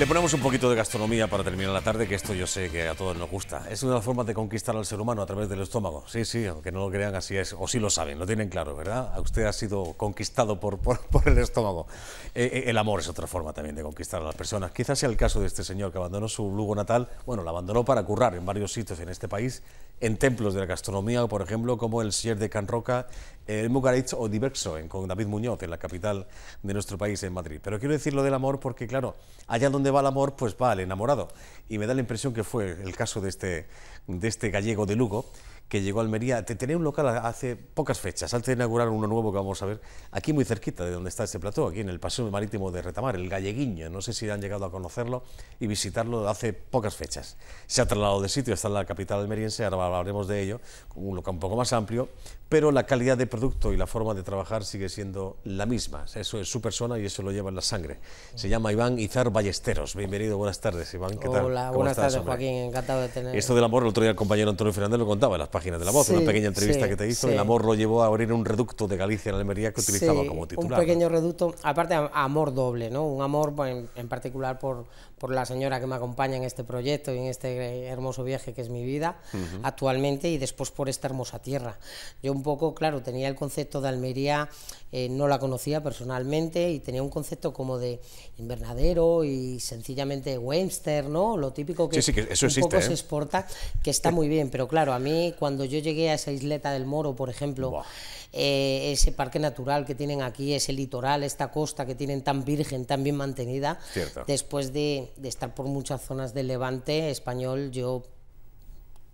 Le ponemos un poquito de gastronomía para terminar la tarde, que esto yo sé que a todos nos gusta. Es una forma de conquistar al ser humano a través del estómago. Sí, sí, aunque no lo crean, así es. O sí lo saben, lo tienen claro, ¿verdad? Usted ha sido conquistado por, el estómago. Eh, eh, el amor es otra forma también de conquistar a las personas. Quizás sea el caso de este señor que abandonó su Lugo natal, bueno, lo abandonó para currar en varios sitios en este país en templos de la gastronomía, por ejemplo, como el Sier de Can Roca el o Diverso, con David Muñoz, en la capital de nuestro país, en Madrid. Pero quiero decir lo del amor porque, claro, allá donde va el amor, pues va el enamorado. Y me da la impresión que fue el caso de este, de este gallego de Lugo, que llegó a Almería. Te tenía un local hace pocas fechas, antes de inaugurar uno nuevo que vamos a ver, aquí muy cerquita de donde está este plató, aquí en el Paseo Marítimo de Retamar, el Galleguiño. No sé si han llegado a conocerlo y visitarlo hace pocas fechas. Se ha trasladado de sitio, está en la capital almeriense, ahora hablaremos de ello, un local un poco más amplio, pero la calidad de producto y la forma de trabajar sigue siendo la misma. Eso es su persona y eso lo lleva en la sangre. Se llama Iván Izar Ballesteros. Bienvenido, buenas tardes, Iván. ¿Qué tal? Hola, buenas tardes, Joaquín. Encantado de tener. Esto del amor, el otro día el compañero Antonio Fernández lo contaba, las de La Voz, una pequeña entrevista que te hizo. El amor lo llevó a abrir un reducto de Galicia en Almería que utilizaba como titular. Un pequeño reducto, aparte amor doble, ¿no? Un amor en, particular por, por, la señora que me acompaña en este proyecto y en este hermoso viaje que es mi vida actualmente y después por esta hermosa tierra. Yo un poco, claro, tenía el concepto de Almería, eh, no la conocía personalmente y tenía un concepto como de invernadero y sencillamente webster, ¿no? Lo típico que, un poco ¿eh? se exporta, que está muy bien, pero claro, a mí cuando cuando yo llegué a esa isleta del Moro, por ejemplo, eh, ese parque natural que tienen aquí, ese litoral, esta costa que tienen tan virgen, tan bien mantenida, después de, de estar por muchas zonas del levante español, yo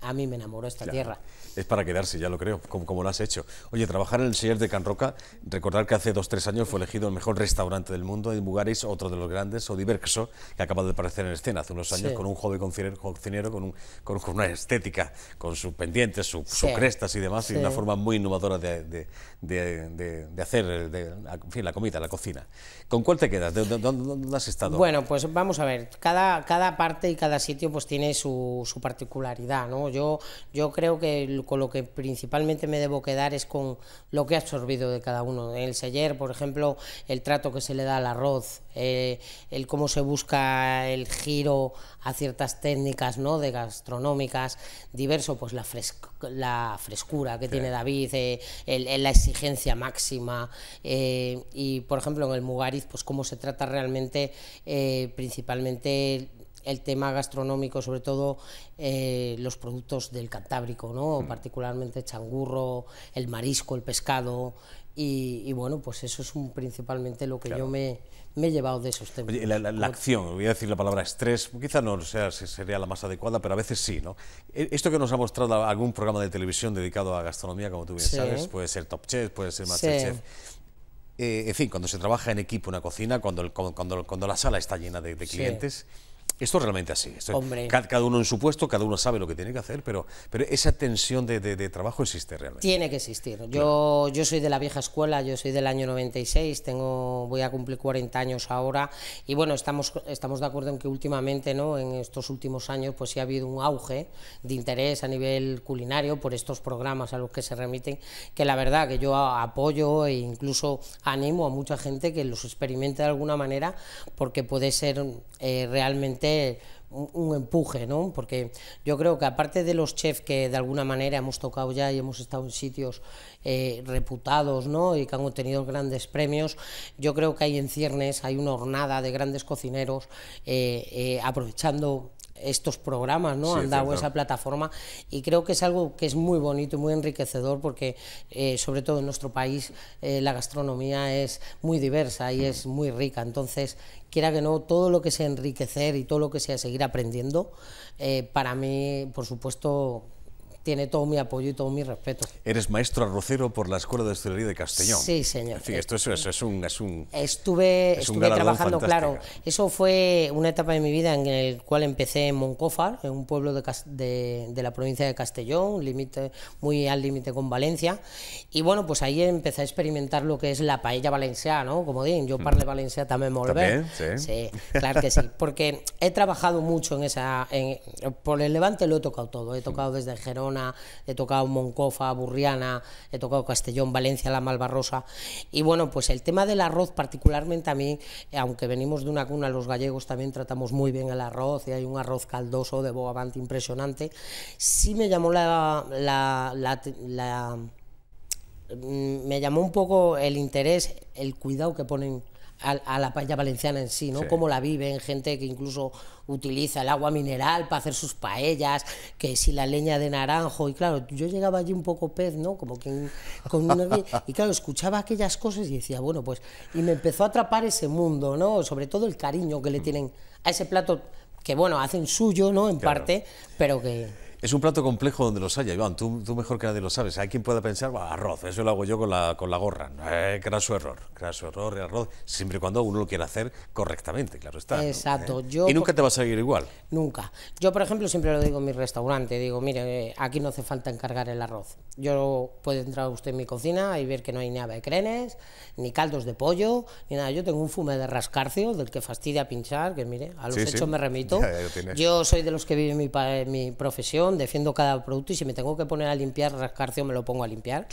a mí me enamoró esta tierra. Es para quedarse, ya lo creo, como, como, lo has hecho. Oye, trabajar en el Señor de Can Roca, recordar que hace dos, tres años fue elegido el mejor restaurante del mundo, en Bugaris, otro de los grandes, o Diverso, que acaba de aparecer en escena hace unos años con un joven cocinero, con, una estética, con sus pendientes, sus crestas y demás, y una forma muy innovadora de, hacer en fin, la comida, la cocina. ¿Con cuál te quedas? ¿Dónde, has estado? Bueno, pues vamos a ver, cada, cada parte y cada sitio pues tiene su particularidad, ¿no? Yo, yo creo que con lo que principalmente me debo quedar es con lo que he absorbido de cada uno. En el Seller, por ejemplo, el trato que se le da al arroz, eh, el cómo se busca el giro a ciertas técnicas ¿no? de gastronómicas, diverso, pues la, frescura que tiene David, eh, la exigencia máxima eh, y, por ejemplo, en el Mugariz, pues cómo se trata realmente principalmente el tema gastronómico, sobre todo eh, los productos del Cantábrico, ¿no? Mm. particularmente changurro, el marisco, el pescado, y, bueno, pues eso es un, principalmente lo que yo me, he llevado de esos temas. la, acción, voy a decir la palabra estrés, quizá no sea, sería la más adecuada, pero a veces sí, ¿no? E, esto que nos ha mostrado algún programa de televisión dedicado a gastronomía, como tú bien sabes, puede ser Top Chef, puede ser Masterchef. Eh, en fin, cuando se trabaja en equipo una cocina, cuando, el, cuando, cuando la sala está llena de, clientes, esto es realmente así. cada, uno en su puesto, cada uno sabe lo que tiene que hacer, pero, pero esa tensión de, trabajo existe realmente. Tiene que existir. Yo, yo soy de la vieja escuela, yo soy del año 96, tengo, voy a cumplir 40 años ahora y bueno, estamos, estamos de acuerdo en que últimamente, ¿no? en estos últimos años, pues sí ha habido un auge de interés a nivel culinario por estos programas a los que se remiten, que la verdad que yo apoyo e incluso animo a mucha gente que los experimente de alguna manera porque puede ser eh, realmente un, empuje, ¿no? Porque yo creo que aparte de los chefs que de alguna manera hemos tocado ya y hemos estado en sitios eh, reputados, ¿no? Y que han obtenido grandes premios, yo creo que hay en ciernes, hay una hornada de grandes cocineros eh, eh, aprovechando estos programas, ¿no? Han dado esa plataforma y creo que es algo que es muy bonito y muy enriquecedor porque eh, sobre todo en nuestro país eh, la gastronomía es muy diversa y es muy rica, entonces quiera que no, todo lo que sea enriquecer y todo lo que sea seguir aprendiendo, eh, para mí, por supuesto, tiene todo mi apoyo y todo mi respeto. Eres maestro arrocero por la Escuela de Hostelería de Castellón. Sí, señor. En fin, esto es, es, un, es un... Estuve, estuve trabajando, claro. Eso fue una etapa de mi vida en el cual empecé en Moncófar, en un pueblo de, la provincia de Castellón, límite muy al límite con Valencia. Y bueno, pues ahí empecé a experimentar lo que es la paella valenciana, ¿no? Como dicen, yo parle mm. Valencia también volver. ¿También? Sí. sí. claro que sí. Porque he trabajado mucho en esa... por el Levante lo he tocado todo. He tocado desde Gerona, he tocado Moncofa, Burriana, he tocado Castellón, Valencia, La Malvarrosa. Y bueno, pues el tema del arroz particularmente a mí, aunque venimos de una cuna, los gallegos también tratamos muy bien el arroz y hay un arroz caldoso de Bogavante impresionante, sí me llamó mm, me llamó un poco el interés, el cuidado que ponen a, la paella valenciana en sí, ¿no? Cómo la viven, gente que incluso utiliza el agua mineral para hacer sus paellas, que si la leña de naranjo, y claro, yo llegaba allí un poco pez, ¿no? Como que Y claro, escuchaba aquellas cosas y decía, bueno, pues... Y me empezó a atrapar ese mundo, ¿no? Sobre todo el cariño que le tienen a ese plato, que bueno, hacen suyo, ¿no? En parte, pero que... Es un plato complejo donde los haya, Iván, tú, tú mejor que nadie lo sabes. Hay quien pueda pensar, arroz, eso lo hago yo con la, con la gorra. Eh, su error, su error, arroz, siempre y cuando uno lo quiera hacer correctamente, claro está. Exacto. Eh, yo, y nunca te va a salir igual. Nunca. Yo, por ejemplo, siempre lo digo en mi restaurante, digo, mire, eh, aquí no hace falta encargar el arroz. Yo puedo entrar usted en mi cocina y ver que no hay ni crenes, ni caldos de pollo, ni nada. Yo tengo un fume de rascarcio, del que fastidia pinchar, que mire, a los hechos me remito. yo soy de los que viven mi, mi profesión defiendo cada producto y si me tengo que poner a limpiar rascarcio, me lo pongo a limpiar.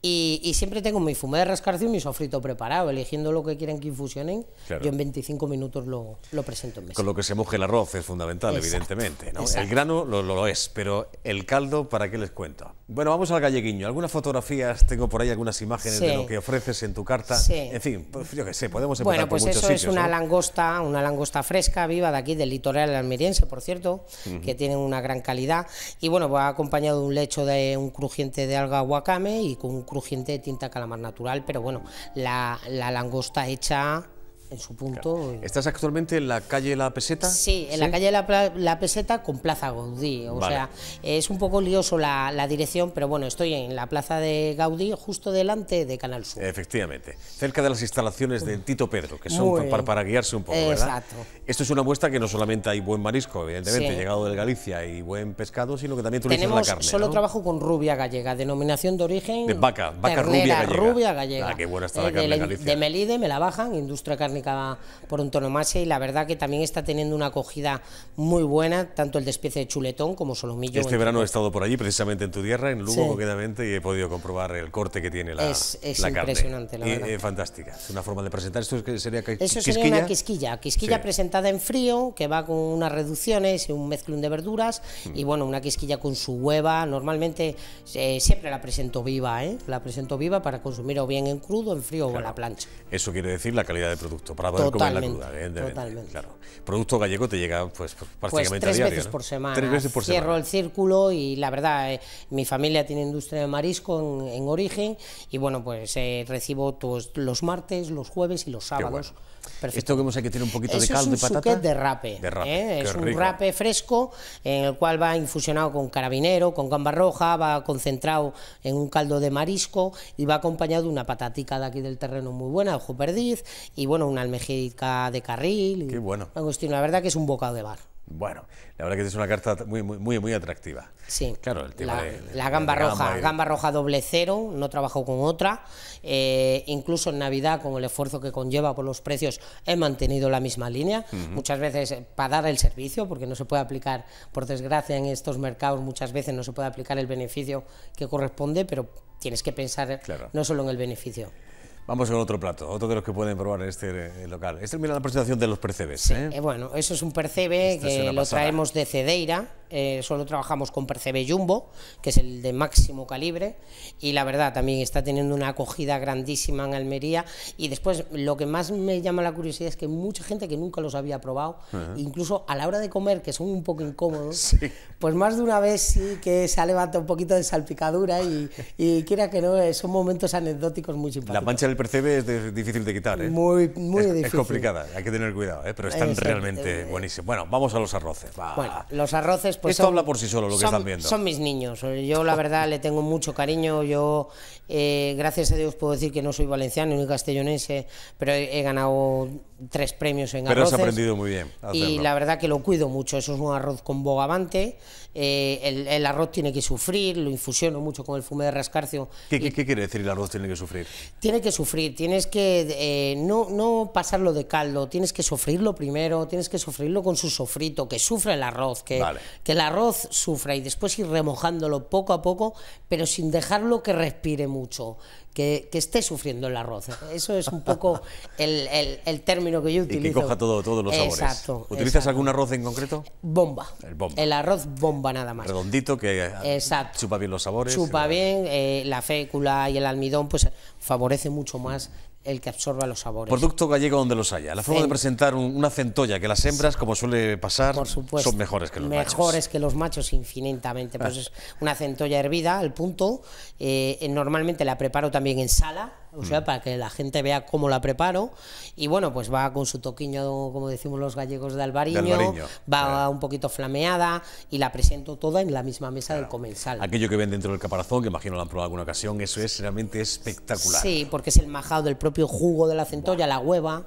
Y, siempre tengo mi fumé de rascarcio y mi sofrito preparado, eligiendo lo que quieren que infusionen. Yo en 25 minutos lo, lo presento en mesa. Con lo que se moje el arroz es fundamental, evidentemente. El grano lo, lo, es, pero el caldo, ¿para qué les cuento? Bueno, vamos al galleguiño. Algunas fotografías, tengo por ahí algunas imágenes de lo que ofreces en tu carta. Sí. En fin, pues yo qué sé, podemos empezar Bueno, pues eso es una langosta, una langosta fresca, viva de aquí, del litoral almeriense, por cierto, que tiene una gran calidad. Y bueno, va acompañado de un lecho de un crujiente de alga wakame y con un crujiente de tinta calamar natural, pero bueno, la, la langosta hecha en su punto. Eh. ¿Estás actualmente en la calle La Peseta? Sí, en la calle la, Peseta con Plaza Gaudí. O sea, es un poco lioso la, dirección, pero bueno, estoy en la Plaza de Gaudí, justo delante de Canal Sur. Efectivamente, cerca de las instalaciones de Tito Pedro, que son para, guiarse un poco, ¿verdad? Exacto. Esto es una muestra que no solamente hay buen marisco, evidentemente, llegado del Galicia y buen pescado, sino que también la carne. Solo trabajo con rubia gallega, denominación de origen. De vaca, vaca rubia gallega. Rubia gallega. Ah, qué buena está la eh, carne de, De Melide me la bajan, industria carne por un tono más eh, y la verdad que también está teniendo una acogida muy buena, tanto el despiece de chuletón como solomillo. Este verano he estado por allí, precisamente en tu tierra, en Lugo y he podido comprobar el corte que tiene la, es impresionante, la verdad. fantástica. Es una forma de presentar. Esto sería Eso sería una quisquilla, quisquilla presentada en frío, que va con unas reducciones y un mezclón de verduras, mm. y bueno, una quisquilla con su hueva, normalmente eh, siempre la presento viva, ¿eh? la presento viva para consumir o bien en crudo, en frío o en la plancha. Eso quiere decir la calidad del producto para totalmente, Claro. Producto gallego te llega pues, pues, pues prácticamente tres a diario, veces por semana. Cierro el círculo y la verdad, eh, mi familia tiene industria de marisco en, origen y bueno, pues eh, recibo todos los martes, los jueves y los sábados. Perfecto. Esto que vemos aquí tiene un poquito de caldo de patata. de rape. ¿eh? Es un rape fresco en el cual va infusionado con carabinero, con gamba roja, va concentrado en un caldo de marisco y va acompañado de una patatica de aquí del terreno muy buena, ojo perdiz, y bueno, almejica de carril. Qué bueno. la verdad que es un bocado de bar. Bueno, la verdad que es una carta muy, muy, muy, atractiva. Sí. Claro, la, gamba roja, gamba, roja doble cero, no trabajo con otra. Eh, incluso en Navidad, con el esfuerzo que conlleva por los precios, he mantenido la misma línea. Muchas veces eh, para dar el servicio, porque no se puede aplicar, por desgracia, en estos mercados muchas veces no se puede aplicar el beneficio que corresponde, pero tienes que pensar no solo en el beneficio. Vamos con otro plato, otro de los que pueden probar en este eh, local. Este mira la presentación de los percebes. ¿eh? Eh, bueno, eso es un percebe que lo traemos de Cedeira. Eh, solo trabajamos con Percebe Jumbo, que es el de máximo calibre, y la verdad también está teniendo una acogida grandísima en Almería. Y después, lo que más me llama la curiosidad es que mucha gente que nunca los había probado, incluso a la hora de comer, que son un poco incómodos, pues más de una vez sí que se ha levantado un poquito de salpicadura y, quiera que no, eh, son momentos anecdóticos muy simpáticos. La mancha del Percebe es difícil de quitar, ¿eh? Muy, muy es, complicada, hay que tener cuidado, pero están realmente buenísimos. Bueno, vamos a los arroces. los arroces pues Esto habla por sí solo lo que están viendo. Son mis niños. Yo, la verdad, le tengo mucho cariño. Yo, eh, gracias a Dios, puedo decir que no soy valenciano ni castellonense, pero he, ganado tres premios en Pero has aprendido muy bien. y la verdad que lo cuido mucho. Eso es un arroz con bogavante. Eh, el, arroz tiene que sufrir, lo infusiono mucho con el fume de rascarcio. ¿Qué, quiere decir el arroz tiene que sufrir? Tiene que sufrir, tienes que eh, no, pasarlo de caldo, tienes que sufrirlo primero, tienes que sufrirlo con su sofrito, que sufre el arroz, que, vale que el arroz sufra y después ir remojándolo poco a poco, pero sin dejarlo que respire mucho, que, esté sufriendo el arroz. Eso es un poco el, término que yo utilizo. Y que coja todo, todos los sabores. Exacto. ¿Utilizas algún arroz en concreto? Bomba. El, arroz bomba nada más. Redondito, que eh, chupa bien los sabores. Chupa eh. bien, eh, la fécula y el almidón, pues favorece mucho más el que absorba los sabores. Producto gallego donde los haya. La forma de presentar una centolla que las hembras, como suele pasar, son mejores que los machos. Mejores que los machos infinitamente. Pues ah. es una centolla hervida al punto. Eh, eh, normalmente la preparo también en sala o sea, mm. para que la gente vea cómo la preparo. Y bueno, pues va con su toquiño, como decimos los gallegos, de albariño, va un poquito flameada y la presento toda en la misma mesa del comensal. Aquello que ven dentro del caparazón, que imagino lo han probado alguna ocasión, eso es realmente espectacular. Sí, porque es el majado del propio jugo de la centolla, la hueva.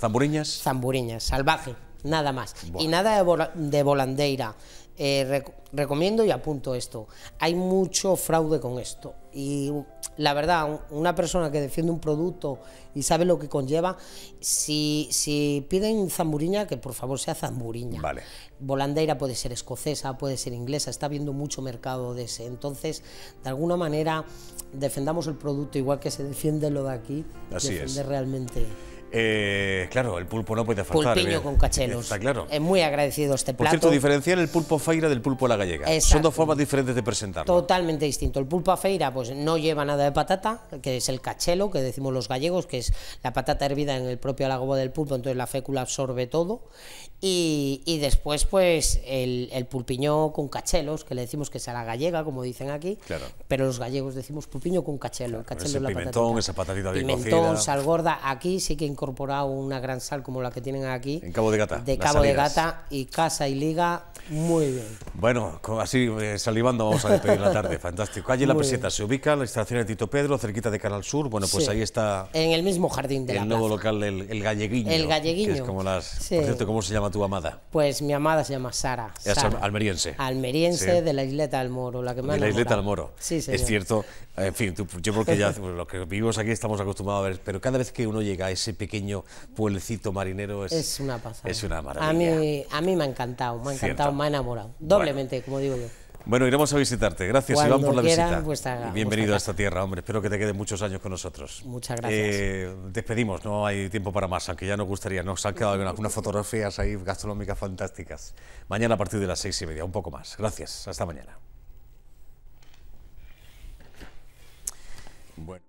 ¿Zamburiñas? Zamburiñas, salvaje nada más. Y nada de, volandeira. Eh, recomiendo y apunto esto. Hay mucho fraude con esto. Y la verdad, una persona que defiende un producto y sabe lo que conlleva, si, si piden zamburiña, que por favor sea zamburiña. Volandeira puede ser escocesa, puede ser inglesa, está habiendo mucho mercado de ese. Entonces, de alguna manera, defendamos el producto igual que se defiende lo de aquí. Así es. realmente. Eh, claro, el pulpo no puede faltar. Pulpiño eh. con cachelos. Está claro. Es muy agradecido este plato. Por cierto, diferenciar el pulpo feira del pulpo a la gallega. Son dos formas diferentes de presentarlo. Totalmente distinto. El pulpo a feira pues no lleva nada de patata, que es el cachelo, que decimos los gallegos, que es la patata hervida en el propio alagobo del pulpo, entonces la fécula absorbe todo. Y, después, pues, el, el, pulpiño con cachelos, que le decimos que es a la gallega, como dicen aquí. Claro. Pero los gallegos decimos pulpiño con cachelo. Claro, cachelo ese pimentón, esa patatita bien pimentón, cocida. sal gorda. Aquí sí que he incorporado una gran sal como la que tienen aquí. En Cabo de Gata. De Cabo de Gata y Casa y Liga, muy bien. Bueno, así eh, salivando vamos a despedir la tarde. Fantástico. Allí La Peseta se ubica la estación de Tito Pedro, cerquita de Canal Sur. Bueno, pues ahí está... En el mismo jardín de el El nuevo local, el, el, El Galleguiño. es como las... Por cierto, ¿cómo se llama? tu amada? Pues mi amada se llama Sara. Es almeriense. Almeriense de la isleta del Moro, la que me De la isleta del Moro. Sí, Es cierto. En fin, yo creo que ya los que vivimos aquí estamos acostumbrados a ver, pero cada vez que uno llega a ese pequeño pueblecito marinero es, una pasada. Es una maravilla. A mí, a mí me ha encantado, me ha encantado, me ha enamorado. Doblemente, como digo yo. Bueno, iremos a visitarte. Gracias, Iván, por la visita. Pues, Bienvenido pues, a esta tierra, hombre. Espero que te queden muchos años con nosotros. Muchas gracias. Eh, despedimos, no hay tiempo para más, aunque ya nos gustaría. Nos han quedado algunas fotografías ahí gastronómicas fantásticas. Mañana a partir de las seis y media, un poco más. Gracias, hasta mañana. Bueno.